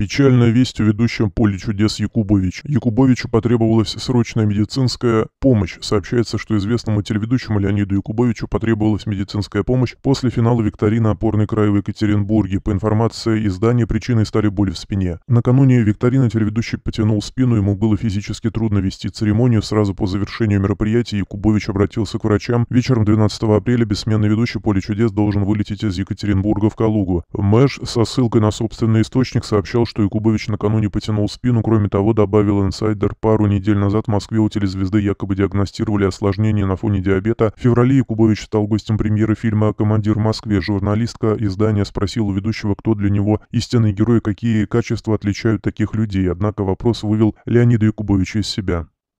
Печальная весть о ведущем поле чудес Якубович. Якубовичу потребовалась срочная медицинская помощь. Сообщается, что известному телеведущему Леониду Якубовичу потребовалась медицинская помощь после финала викторины «Опорный край» в Екатеринбурге. По информации издания, причиной стали боли в спине. Накануне Викторина телеведущий потянул спину, ему было физически трудно вести церемонию. Сразу по завершению мероприятия Якубович обратился к врачам. Вечером 12 апреля бессменный ведущий «Поле чудес» должен вылететь из Екатеринбурга в Калугу. Мэш со ссылкой на собственный источник сообщал, что Якубович накануне потянул спину, кроме того, добавил инсайдер, пару недель назад в Москве у телезвезды якобы диагностировали осложнение на фоне диабета. В феврале Якубович стал гостем премьеры фильма «Командир в Москве». Журналистка издания спросила у ведущего, кто для него истинный герой, какие качества отличают таких людей. Однако вопрос вывел Леонида Якубовича из себя.